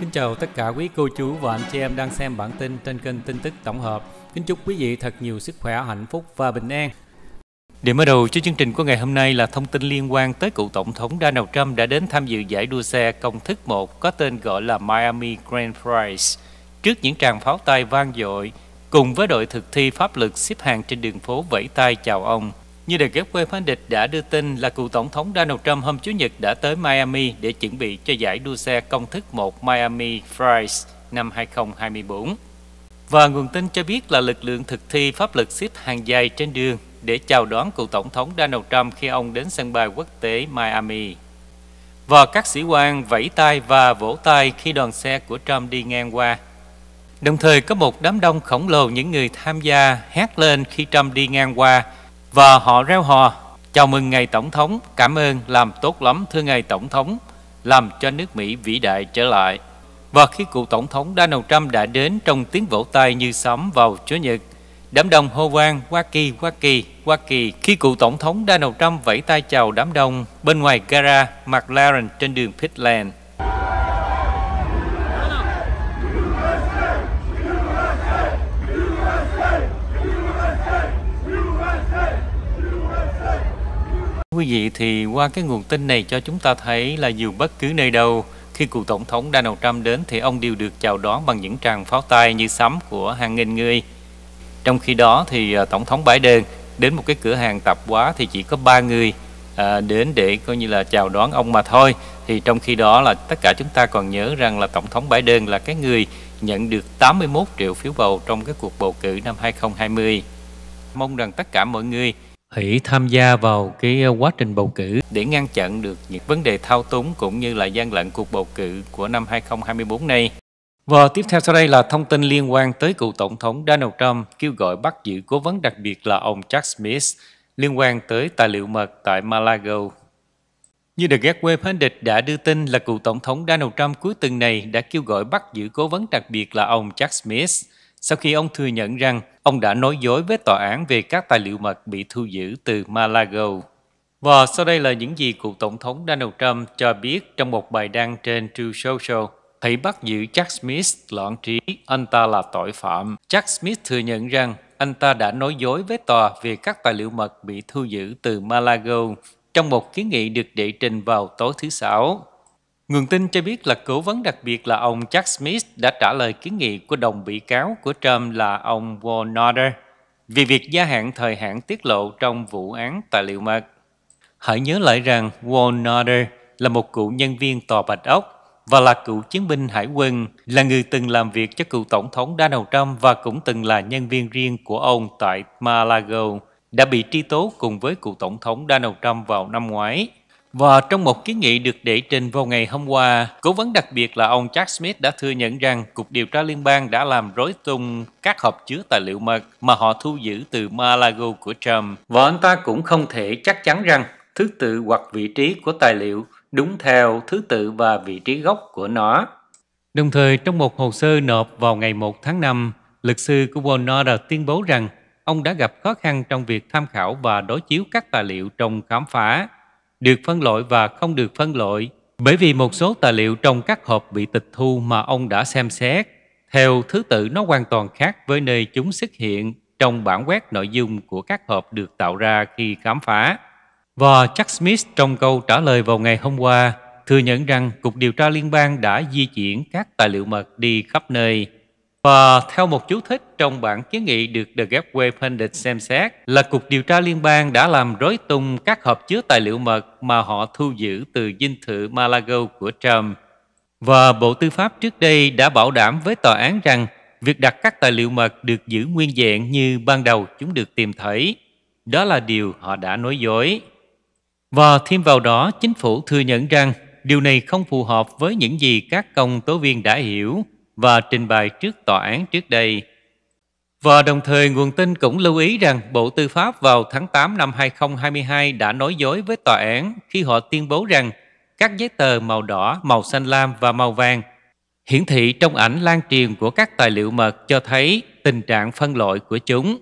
Kính chào tất cả quý cô chú và anh chị em đang xem bản tin trên kênh tin tức tổng hợp. Kính chúc quý vị thật nhiều sức khỏe, hạnh phúc và bình an. Để mở đầu cho chương trình của ngày hôm nay là thông tin liên quan tới cựu tổng thống Donald Trump đã đến tham dự giải đua xe công thức 1 có tên gọi là Miami Grand Prix. Trước những tràng pháo tay vang dội, cùng với đội thực thi pháp luật xếp hàng trên đường phố vẫy tay chào ông – như đợt ghép quê phán địch đã đưa tin là cựu Tổng thống Donald Trump hôm Chủ nhật đã tới Miami để chuẩn bị cho giải đua xe công thức 1 Miami Fridays năm 2024. Và nguồn tin cho biết là lực lượng thực thi pháp luật xếp hàng dài trên đường để chào đón cựu Tổng thống Donald Trump khi ông đến sân bay quốc tế Miami. Và các sĩ quan vẫy tay và vỗ tay khi đoàn xe của Trump đi ngang qua. Đồng thời có một đám đông khổng lồ những người tham gia hét lên khi Trump đi ngang qua – và họ reo hò chào mừng ngài tổng thống cảm ơn làm tốt lắm thưa ngài tổng thống làm cho nước mỹ vĩ đại trở lại và khi cựu tổng thống Donald Trump đã đến trong tiếng vỗ tay như sấm vào Chúa Nhật, đám đông hô vang Hoa Kỳ, Hoa Kỳ, Hoa Kỳ. Khi cựu tổng thống Donald Trump vẫy tay chào đám đông bên ngoài gara McLaren trên đường Pitland, Quý vị thì qua cái nguồn tin này cho chúng ta thấy là dù bất cứ nơi đâu, khi cựu Tổng thống Donald Trump đến thì ông đều được chào đón bằng những tràng pháo tay như sấm của hàng nghìn người. Trong khi đó thì à, Tổng thống Biden đến một cái cửa hàng tạp hóa thì chỉ có ba người à, đến để coi như là chào đón ông mà thôi. Thì trong khi đó là tất cả chúng ta còn nhớ rằng là Tổng thống Biden là cái người nhận được 81 triệu phiếu bầu trong cái cuộc bầu cử năm 2020. Mong rằng tất cả mọi người hãy tham gia vào cái ờ, quá trình bầu cử để ngăn chặn được những vấn đề thao túng cũng như là gian lận cuộc bầu cử của năm 2024 này. Và tiếp theo sau đây là thông tin liên quan tới cựu Tổng thống Donald Trump kêu gọi bắt giữ cố vấn đặc biệt là ông Jack Smith liên quan tới tài liệu mật tại Malago. Như The Gateway phân địch đã đưa tin là cựu Tổng thống Donald Trump cuối tuần này đã kêu gọi bắt giữ cố vấn đặc biệt là ông Jack Smith – sau khi ông thừa nhận rằng ông đã nói dối với tòa án về các tài liệu mật bị thu giữ từ Malago. Và sau đây là những gì cựu Tổng thống Donald Trump cho biết trong một bài đăng trên True Social. Hãy bắt giữ Jack Smith loạn trí, anh ta là tội phạm. Jack Smith thừa nhận rằng anh ta đã nói dối với tòa về các tài liệu mật bị thu giữ từ Malago trong một kiến nghị được đệ trình vào tối thứ Sáu. Nguồn tin cho biết là cố vấn đặc biệt là ông Jack Smith đã trả lời kiến nghị của đồng bị cáo của Trump là ông Warnotter vì việc gia hạn thời hạn tiết lộ trong vụ án tài liệu mật. Hãy nhớ lại rằng Warnotter là một cựu nhân viên tòa Bạch Ốc và là cựu chiến binh hải quân, là người từng làm việc cho cựu tổng thống Donald Trump và cũng từng là nhân viên riêng của ông tại Malago, đã bị truy tố cùng với cựu tổng thống Donald Trump vào năm ngoái. Và trong một kiến nghị được đệ trình vào ngày hôm qua, cố vấn đặc biệt là ông Jack Smith đã thừa nhận rằng Cục Điều tra Liên bang đã làm rối tung các hộp chứa tài liệu mật mà họ thu giữ từ Malago của Trump. Và anh ta cũng không thể chắc chắn rằng thứ tự hoặc vị trí của tài liệu đúng theo thứ tự và vị trí gốc của nó. Đồng thời, trong một hồ sơ nộp vào ngày 1 tháng 5, luật sư của Warner tuyên bố rằng ông đã gặp khó khăn trong việc tham khảo và đối chiếu các tài liệu trong khám phá được phân loại và không được phân loại bởi vì một số tài liệu trong các hộp bị tịch thu mà ông đã xem xét theo thứ tự nó hoàn toàn khác với nơi chúng xuất hiện trong bản quét nội dung của các hộp được tạo ra khi khám phá. Và Chuck Smith trong câu trả lời vào ngày hôm qua thừa nhận rằng Cục Điều tra Liên bang đã di chuyển các tài liệu mật đi khắp nơi và ờ, theo một chú thích trong bản kiến nghị được The Gateway Pundit xem xét là cuộc điều tra liên bang đã làm rối tung các hộp chứa tài liệu mật mà họ thu giữ từ dinh thự Malago của Trump. Và Bộ Tư pháp trước đây đã bảo đảm với tòa án rằng việc đặt các tài liệu mật được giữ nguyên dạng như ban đầu chúng được tìm thấy. Đó là điều họ đã nói dối. Và thêm vào đó, chính phủ thừa nhận rằng điều này không phù hợp với những gì các công tố viên đã hiểu – và trình bày trước tòa án trước đây. Và đồng thời nguồn tin cũng lưu ý rằng Bộ Tư pháp vào tháng 8 năm 2022 đã nói dối với tòa án khi họ tuyên bố rằng các giấy tờ màu đỏ, màu xanh lam và màu vàng hiển thị trong ảnh lan truyền của các tài liệu mật cho thấy tình trạng phân loại của chúng.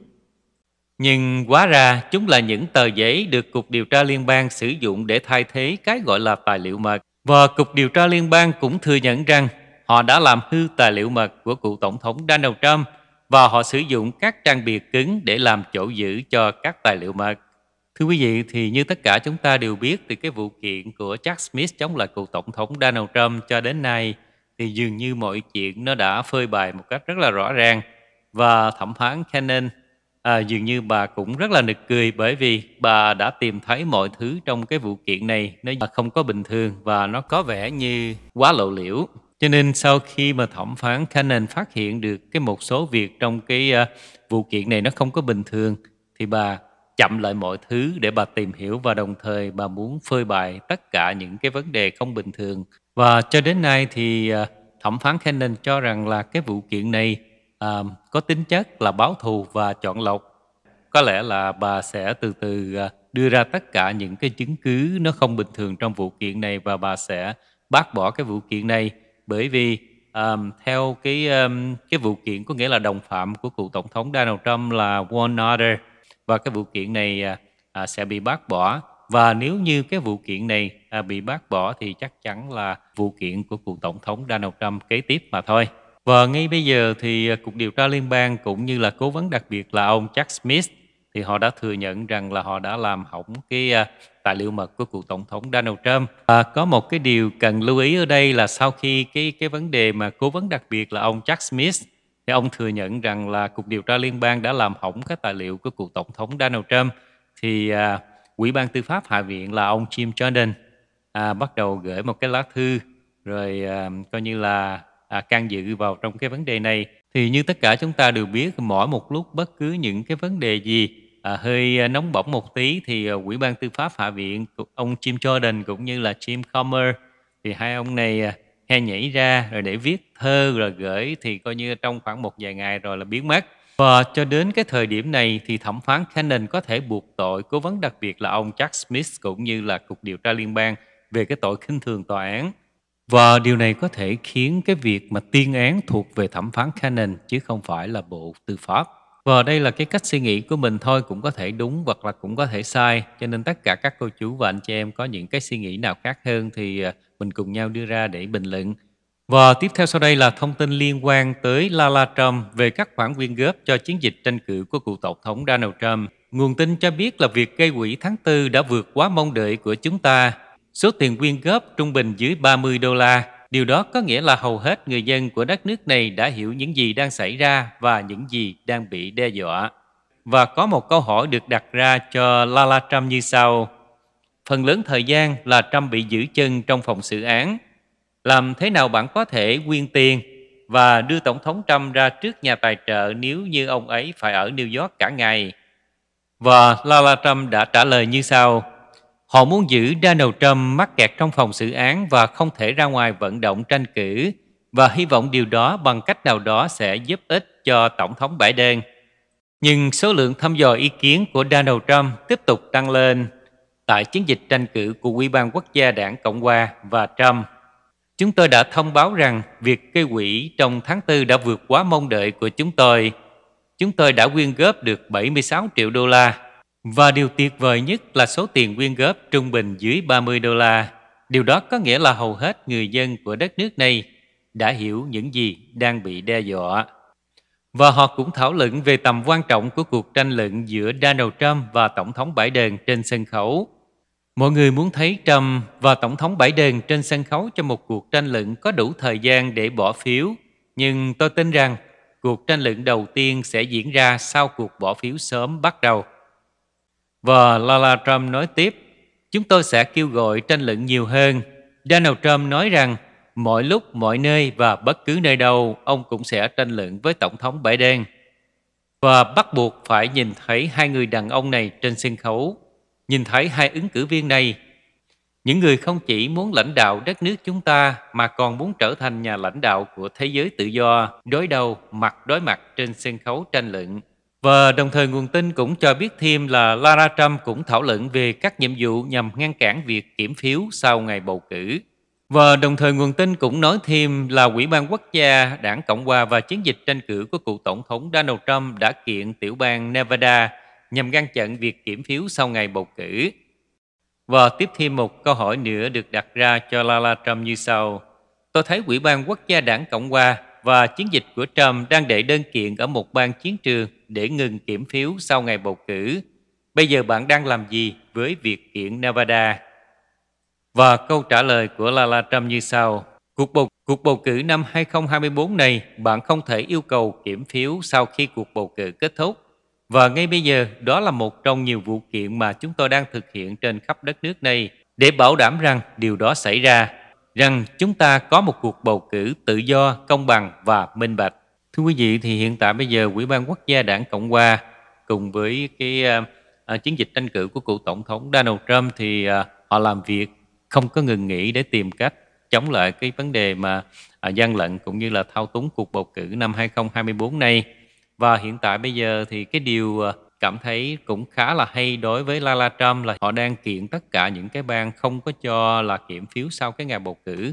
Nhưng quá ra chúng là những tờ giấy được Cục Điều tra Liên bang sử dụng để thay thế cái gọi là tài liệu mật. Và Cục Điều tra Liên bang cũng thừa nhận rằng họ đã làm hư tài liệu mật của cựu tổng thống Donald Trump và họ sử dụng các trang bìa cứng để làm chỗ giữ cho các tài liệu mật. Thưa quý vị, thì như tất cả chúng ta đều biết thì cái vụ kiện của Jack Smith chống lại cựu tổng thống Donald Trump cho đến nay thì dường như mọi chuyện nó đã phơi bày một cách rất là rõ ràng và thẩm phán Cannon à, dường như bà cũng rất là nực cười bởi vì bà đã tìm thấy mọi thứ trong cái vụ kiện này nó không có bình thường và nó có vẻ như quá lộ liễu cho nên sau khi mà thẩm phán Canaan phát hiện được cái một số việc trong cái uh, vụ kiện này nó không có bình thường thì bà chậm lại mọi thứ để bà tìm hiểu và đồng thời bà muốn phơi bày tất cả những cái vấn đề không bình thường. Và cho đến nay thì uh, thẩm phán Canaan cho rằng là cái vụ kiện này uh, có tính chất là báo thù và chọn lọc. Có lẽ là bà sẽ từ từ uh, đưa ra tất cả những cái chứng cứ nó không bình thường trong vụ kiện này và bà sẽ bác bỏ cái vụ kiện này bởi vì um, theo cái um, cái vụ kiện có nghĩa là đồng phạm của cựu tổng thống Donald Trump là Warren Order và cái vụ kiện này uh, sẽ bị bác bỏ và nếu như cái vụ kiện này uh, bị bác bỏ thì chắc chắn là vụ kiện của cựu tổng thống Donald Trump kế tiếp mà thôi. Và ngay bây giờ thì cục điều tra liên bang cũng như là cố vấn đặc biệt là ông Jack Smith thì họ đã thừa nhận rằng là họ đã làm hỏng cái à, tài liệu mật của cựu tổng thống Donald Trump. À, có một cái điều cần lưu ý ở đây là sau khi cái cái vấn đề mà cố vấn đặc biệt là ông Jack Smith thì ông thừa nhận rằng là cục điều tra liên bang đã làm hỏng các tài liệu của cựu tổng thống Donald Trump thì à, ủy ban tư pháp hạ viện là ông Jim Jordan à, bắt đầu gửi một cái lá thư rồi à, coi như là à, can dự vào trong cái vấn đề này thì như tất cả chúng ta đều biết mỗi một lúc bất cứ những cái vấn đề gì À, hơi à, nóng bỏng một tí thì Ủy à, ban Tư pháp Hạ viện ông Jim Jordan cũng như là Jim Comer thì hai ông này à, hay nhảy ra rồi để viết thơ rồi gửi thì coi như trong khoảng một vài ngày rồi là biến mất. Và cho đến cái thời điểm này thì thẩm phán Cannon có thể buộc tội cố vấn đặc biệt là ông Jack Smith cũng như là Cục Điều tra Liên bang về cái tội khinh thường tòa án. Và điều này có thể khiến cái việc mà tuyên án thuộc về thẩm phán Cannon chứ không phải là Bộ Tư pháp và đây là cái cách suy nghĩ của mình thôi cũng có thể đúng hoặc là cũng có thể sai cho nên tất cả các cô chú và anh chị em có những cái suy nghĩ nào khác hơn thì ờ, mình cùng nhau đưa ra để bình luận và tiếp theo sau đây là thông tin liên quan tới Lala Trump về các khoản quyên góp cho chiến dịch tranh cử của cựu tổng thống Donald Trump. Nguồn tin cho biết là việc gây quỹ tháng 4 đã vượt quá mong đợi của chúng ta. Số tiền quyên góp trung bình dưới 30 đô la Điều đó có nghĩa là hầu hết người dân của đất nước này đã hiểu những gì đang xảy ra và những gì đang bị đe dọa. Và có một câu hỏi được đặt ra cho Lala Trump như sau. Phần lớn thời gian là Trump bị giữ chân trong phòng xử án. Làm thế nào bạn có thể quyên tiền và đưa Tổng thống Trump ra trước nhà tài trợ nếu như ông ấy phải ở New York cả ngày? Và Lala Trump đã trả lời như sau. Họ muốn giữ Donald Trump mắc kẹt trong phòng xử án và không thể ra ngoài vận động tranh cử và hy vọng điều đó bằng cách nào đó sẽ giúp ích cho Tổng thống Biden. Nhưng số lượng thăm dò ý kiến của Donald Trump tiếp tục tăng lên tại chiến dịch tranh cử của Ủy ban Quốc gia đảng Cộng hòa và Trump. Chúng tôi đã thông báo rằng việc gây quỹ trong tháng 4 đã vượt quá mong đợi của chúng tôi. Chúng tôi đã quyên góp được 76 triệu đô la và điều tuyệt vời nhất là số tiền quyên góp trung bình dưới 30 đô la. Điều đó có nghĩa là hầu hết người dân của đất nước này đã hiểu những gì đang bị đe dọa. Và họ cũng thảo luận về tầm quan trọng của cuộc tranh luận giữa Donald Trump và Tổng thống Biden trên sân khấu. Mọi người muốn thấy Trump và Tổng thống Biden trên sân khấu cho một cuộc tranh luận có đủ thời gian để bỏ phiếu, nhưng tôi tin rằng cuộc tranh luận đầu tiên sẽ diễn ra sau cuộc bỏ phiếu sớm bắt đầu. Và Lala Trump nói tiếp, chúng tôi sẽ kêu gọi tranh luận nhiều hơn. Donald Trump nói rằng mọi lúc, mọi nơi và bất cứ nơi đâu, ông cũng sẽ tranh luận với Tổng thống Biden và bắt buộc phải nhìn thấy hai người đàn ông này trên sân khấu, nhìn thấy hai ứng cử viên này. Những người không chỉ muốn lãnh đạo đất nước chúng ta mà còn muốn trở thành nhà lãnh đạo của thế giới tự do, đối đầu, mặt đối mặt trên sân khấu tranh luận. Và đồng thời nguồn tin cũng cho biết thêm là Lara Trump cũng thảo luận về các nhiệm vụ nhằm ngăn cản việc kiểm phiếu sau ngày bầu cử. Và đồng thời nguồn tin cũng nói thêm là quỹ ban quốc gia đảng Cộng hòa và chiến dịch tranh cử của cựu tổng thống Donald Trump đã kiện tiểu bang Nevada nhằm ngăn chặn việc kiểm phiếu sau ngày bầu cử. Và tiếp thêm một câu hỏi nữa được đặt ra cho Lala Trump như sau. Tôi thấy quỹ ban quốc gia đảng Cộng hòa và chiến dịch của Trump đang để đơn kiện ở một bang chiến trường để ngừng kiểm phiếu sau ngày bầu cử. Bây giờ bạn đang làm gì với việc kiện Nevada? Và câu trả lời của Lala Trump như sau. Cuộc bầu, cuộc bầu cử năm 2024 này, bạn không thể yêu cầu kiểm phiếu sau khi cuộc bầu cử kết thúc. Và ngay bây giờ, đó là một trong nhiều vụ kiện mà chúng tôi đang thực hiện trên khắp đất nước này để bảo đảm rằng điều đó xảy ra rằng chúng ta có một cuộc bầu cử tự do, công bằng và minh bạch. Thưa quý vị, thì hiện tại bây giờ Ủy ban Quốc gia Đảng Cộng Hòa cùng với cái à, chiến dịch tranh cử của cựu tổng thống Donald Trump thì à, họ làm việc không có ngừng nghỉ để tìm cách chống lại cái vấn đề mà à, gian lận cũng như là thao túng cuộc bầu cử năm 2024 này. Và hiện tại bây giờ thì cái điều cảm thấy cũng khá là hay đối với La La Trump là họ đang kiện tất cả những cái bang không có cho là kiểm phiếu sau cái ngày bầu cử.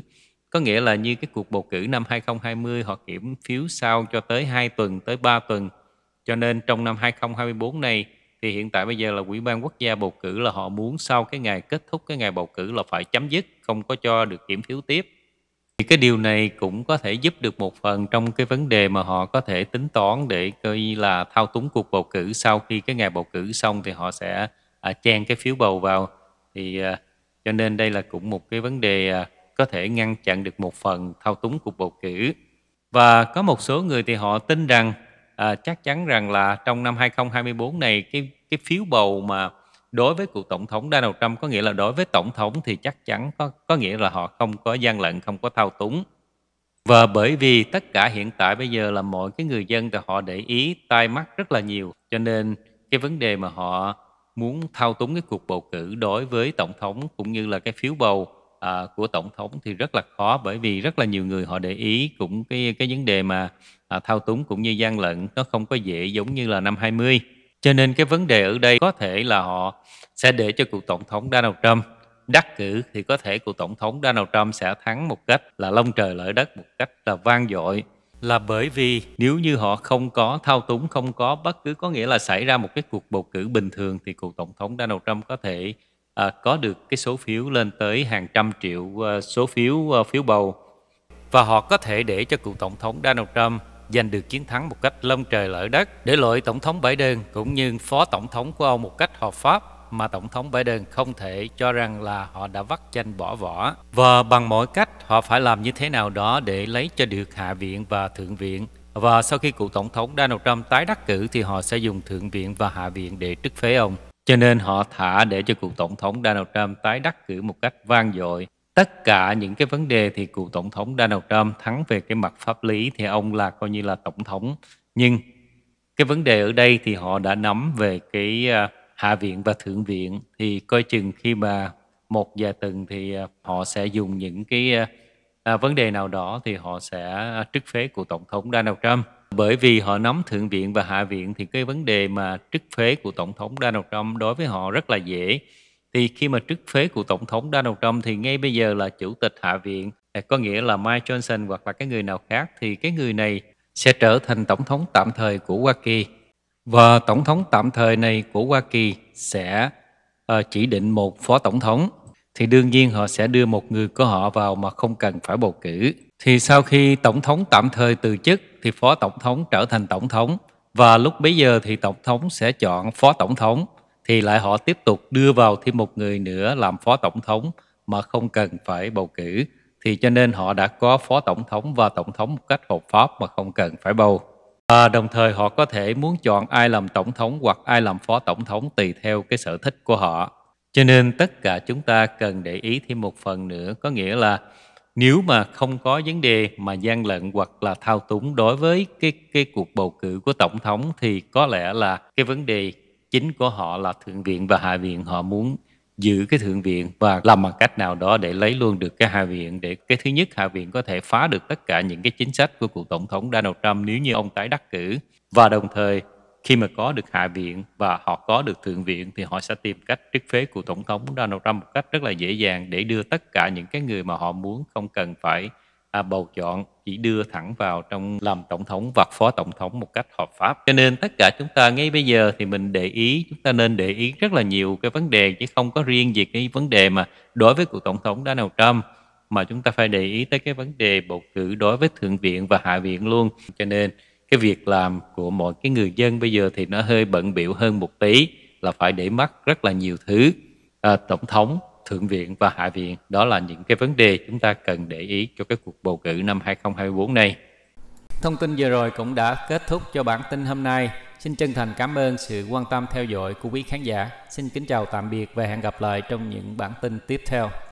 Có nghĩa là như cái cuộc bầu cử năm 2020 họ kiểm phiếu sau cho tới 2 tuần tới 3 tuần. Cho nên trong năm 2024 này thì hiện tại bây giờ là Ủy ban Quốc gia bầu cử là họ muốn sau cái ngày kết thúc cái ngày bầu cử là phải chấm dứt, không có cho được kiểm phiếu tiếp thì cái điều này cũng có thể giúp được một phần trong cái vấn đề mà họ có thể tính toán để coi là thao túng cuộc bầu cử sau khi cái ngày bầu cử xong thì họ sẽ à, chen cái phiếu bầu vào thì à, cho nên đây là cũng một cái vấn đề à, có thể ngăn chặn được một phần thao túng cuộc bầu cử và có một số người thì họ tin rằng à, chắc chắn rằng là trong năm 2024 này cái cái phiếu bầu mà đối với cựu tổng thống Donald Trump có nghĩa là đối với tổng thống thì chắc chắn có có nghĩa là họ không có gian lận, không có thao túng. Và bởi vì tất cả hiện tại bây giờ là mọi cái người dân thì họ để ý tai mắt rất là nhiều, cho nên cái vấn đề mà họ muốn thao túng cái cuộc bầu cử đối với tổng thống cũng như là cái phiếu bầu à, của tổng thống thì rất là khó bởi vì rất là nhiều người họ để ý cũng cái cái vấn đề mà à, thao túng cũng như gian lận nó không có dễ giống như là năm 20. Cho nên cái vấn đề ở đây có thể là họ sẽ để cho cựu tổng thống Donald Trump đắc cử thì có thể cựu tổng thống Donald Trump sẽ thắng một cách là long trời lở đất một cách là vang dội là bởi vì nếu như họ không có thao túng không có bất cứ có nghĩa là xảy ra một cái cuộc bầu cử bình thường thì cựu tổng thống Donald Trump có thể à, có được cái số phiếu lên tới hàng trăm triệu à, số phiếu à, phiếu bầu và họ có thể để cho cựu tổng thống Donald Trump giành được chiến thắng một cách lông trời lở đất để loại tổng thống Biden cũng như phó tổng thống của ông một cách hợp pháp mà tổng thống Biden không thể cho rằng là họ đã vắt chanh bỏ vỏ và bằng mọi cách họ phải làm như thế nào đó để lấy cho được hạ viện và thượng viện và sau khi cựu tổng thống Donald Trump tái đắc cử thì họ sẽ dùng thượng viện và hạ viện để trức phế ông cho nên họ thả để cho cựu tổng thống Donald Trump tái đắc cử một cách vang dội tất cả những cái vấn đề thì cựu tổng thống Donald Trump thắng về cái mặt pháp lý thì ông là coi như là tổng thống nhưng cái vấn đề ở đây thì họ đã nắm về cái à, hạ viện và thượng viện thì coi chừng khi mà một vài tuần thì à, họ sẽ dùng những cái à, vấn đề nào đó thì họ sẽ trức phế của tổng thống Donald Trump bởi vì họ nắm thượng viện và hạ viện thì cái vấn đề mà trức phế của tổng thống Donald Trump đối với họ rất là dễ thì khi mà trước phế của tổng thống Donald Trump thì ngay bây giờ là chủ tịch hạ viện à, có nghĩa là Mike Johnson hoặc là cái người nào khác thì cái người này sẽ trở thành tổng thống tạm thời của Hoa Kỳ và tổng thống tạm thời này của Hoa Kỳ sẽ uh, chỉ định một phó tổng thống thì đương nhiên họ sẽ đưa một người của họ vào mà không cần phải bầu cử. Thì sau khi tổng thống tạm thời từ chức thì phó tổng thống trở thành tổng thống và lúc bấy giờ thì tổng thống sẽ chọn phó tổng thống thì lại họ tiếp tục đưa vào thêm một người nữa làm phó tổng thống mà không cần phải bầu cử thì cho nên họ đã có phó tổng thống và tổng thống một cách hợp pháp mà không cần phải bầu à, đồng thời họ có thể muốn chọn ai làm tổng thống hoặc ai làm phó tổng thống tùy theo cái sở thích của họ cho nên tất cả chúng ta cần để ý thêm một phần nữa có nghĩa là nếu mà không có vấn đề mà gian lận hoặc là thao túng đối với cái cái cuộc bầu cử của tổng thống thì có lẽ là cái vấn đề chính của họ là thượng viện và hạ viện họ muốn giữ cái thượng viện và làm bằng cách nào đó để lấy luôn được cái hạ viện để cái thứ nhất hạ viện có thể phá được tất cả những cái chính sách của cựu tổng thống Donald Trump nếu như ông tái đắc cử và đồng thời khi mà có được hạ viện và họ có được thượng viện thì họ sẽ tìm cách trích phế của tổng thống Donald Trump một cách rất là dễ dàng để đưa tất cả những cái người mà họ muốn không cần phải à, bầu chọn chỉ đưa thẳng vào trong làm tổng thống và phó tổng thống một cách hợp pháp cho nên tất cả chúng ta ngay bây giờ thì mình để ý chúng ta nên để ý rất là nhiều cái vấn đề chứ không có riêng gì cái vấn đề mà đối với cuộc tổng thống Donald Trump mà chúng ta phải để ý tới cái vấn đề bầu cử đối với thượng viện và hạ viện luôn cho nên cái việc làm của mọi cái người dân bây giờ thì nó hơi bận biểu hơn một tí là phải để mắt rất là nhiều thứ à, tổng thống thượng viện và hạ viện. Đó là những cái vấn đề chúng ta cần để ý cho cái cuộc bầu cử năm 2024 này. Thông tin vừa rồi cũng đã kết thúc cho bản tin hôm nay. Xin chân thành cảm ơn sự quan tâm theo dõi của quý khán giả. Xin kính chào tạm biệt và hẹn gặp lại trong những bản tin tiếp theo.